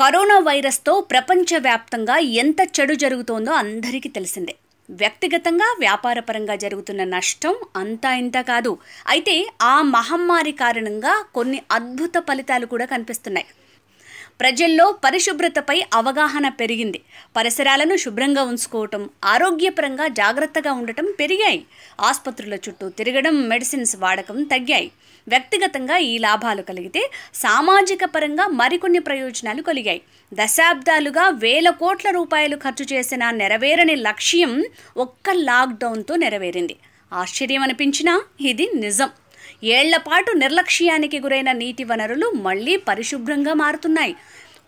corona వైరస్తో ప్రపంచవ్యాప్తంగా ఎంత చెడు జరుగుతోందో అందరికీ తెలిసిందే వ్యక్తిగతంగా వ్యాపారపరంగా జరుగుతున్న నష్టం అంతా ఇంత కాదు అయితే ఆ మహమ్మారి కారణంగా కొన్ని అద్భుత ఫలితాలు కూడా కనిపిస్తున్నాయి ప్రజల్లో పరిశుభ్రతపై అవగాహన పెరిగింది పరిసరాలను శుభ్రంగా ఉంచుకోవటం ఆరోగ్యపరంగా జాగ్రత్తగా ఉండటం పెరిగాయి ఆసుపత్రుల చుట్టూ తిరగడం మెడిసిన్స్ వాడకం తగ్గాయి వ్యక్తిగతంగా ఈ లాభాలు కలిగితే సామాజిక పరంగా మరికొన్ని ప్రయోజనాలు కలిగాయి దశాబ్దాలుగా వేల కోట్ల రూపాయలు ఖర్చు చేసిన నెరవేరని లక్ష్యం ఒక్క లాక్డౌన్తో నెరవేరింది ఆశ్చర్యం అనిపించినా ఇది నిజం ఏళ్లపాటు నిర్లక్ష్యానికి గురైన నీటి వనరులు మళ్లీ పరిశుభ్రంగా మారుతున్నాయి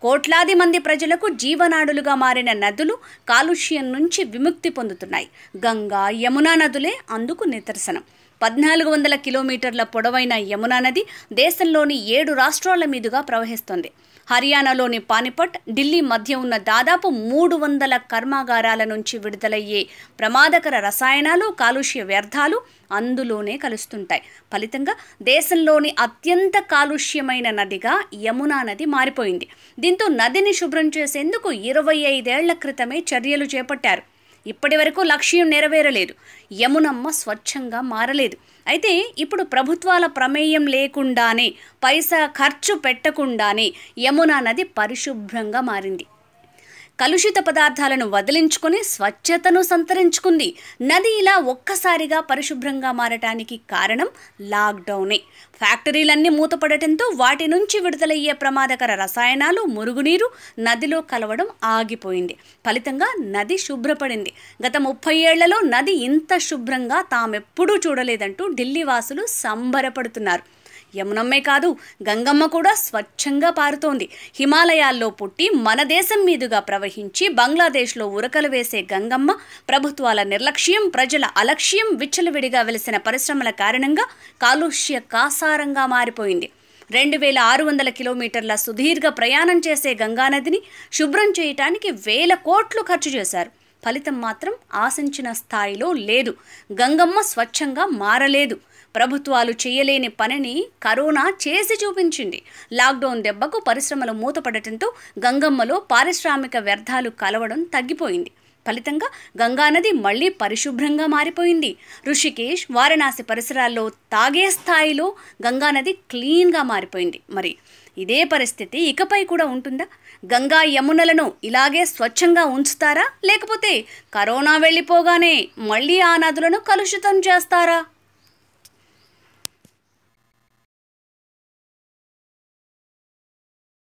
కోట్లాది మంది ప్రజలకు జీవనాడులుగా మారిన నదులు కాలుష్యం నుంచి విముక్తి పొందుతున్నాయి గంగా యమునా నదులే అందుకు నిదర్శనం పద్నాలుగు వందల కిలోమీటర్ల పొడవైన యమునా నది దేశంలోని ఏడు రాష్ట్రాల మీదుగా ప్రవహిస్తుంది హర్యానాలోని పానిపట్ ఢిల్లీ మధ్య ఉన్న దాదాపు మూడు వందల కర్మాగారాల నుంచి విడుదలయ్యే ప్రమాదకర రసాయనాలు కాలుష్య వ్యర్థాలు అందులోనే కలుస్తుంటాయి ఫలితంగా దేశంలోని అత్యంత కాలుష్యమైన నదిగా యమునా నది మారిపోయింది దీంతో నదిని శుభ్రం చేసేందుకు ఇరవై ఐదేళ్ల క్రితమే చర్యలు చేపట్టారు ఇప్పటి వరకు లక్ష్యం నెరవేరలేదు యమునమ్మ స్వచ్ఛంగా మారలేదు అయితే ఇప్పుడు ప్రభుత్వాల ప్రమేయం లేకుండానే పైసా ఖర్చు పెట్టకుండానే యమునా నది పరిశుభ్రంగా మారింది కలుషిత పదార్థాలను వదిలించుకుని స్వచ్ఛతను సంతరించుకుంది నది ఇలా ఒక్కసారిగా పరిశుభ్రంగా మారటానికి కారణం లాక్డౌనే ఫ్యాక్టరీలన్నీ మూతపడటంతో వాటి నుంచి విడుదలయ్యే ప్రమాదకర రసాయనాలు మురుగునీరు నదిలో కలవడం ఆగిపోయింది ఫలితంగా నది శుభ్రపడింది గత ముప్పై ఏళ్లలో నది ఇంత శుభ్రంగా తామెప్పుడూ చూడలేదంటూ ఢిల్లీ వాసులు సంబరపడుతున్నారు యమునమ్మే కాదు గంగమ్మ కూడా స్వచ్ఛంగా పారుతోంది హిమాలయాల్లో పుట్టి మన దేశం మీదుగా ప్రవహించి బంగ్లాదేశ్లో ఉరకలు వేసే గంగమ్మ ప్రభుత్వాల నిర్లక్ష్యం ప్రజల అలక్ష్యం విచ్చలవిడిగా వెలిసిన పరిశ్రమల కారణంగా కాలుష్య కాసారంగా మారిపోయింది రెండు వేల ఆరు వందల కిలోమీటర్ల సుదీర్ఘ ప్రయాణం చేసే గంగానదిని శుభ్రం చేయటానికి వేల కోట్లు ఖర్చు చేశారు ఫలితం మాత్రం ఆశించిన స్థాయిలో లేదు గంగమ్మ స్వచ్ఛంగా మారలేదు ప్రభుత్వాలు చేయలేని పనిని కరోనా చేసి చూపించింది లాక్డౌన్ దెబ్బకు పరిశ్రమలు మూతపడటంతో గంగమ్మలో పారిశ్రామిక వ్యర్థాలు కలవడం తగ్గిపోయింది ఫలితంగా గంగానది మళ్లీ పరిశుభ్రంగా మారిపోయింది ఋషికేశ్ వారణాసి పరిసరాల్లో తాగే స్థాయిలో గంగానది క్లీన్గా మారిపోయింది మరి ఇదే పరిస్థితి ఇకపై కూడా ఉంటుందా గంగా యమునలను ఇలాగే స్వచ్ఛంగా ఉంచుతారా లేకపోతే కరోనా వెళ్ళిపోగానే మళ్ళీ ఆ నదులను కలుషితం చేస్తారా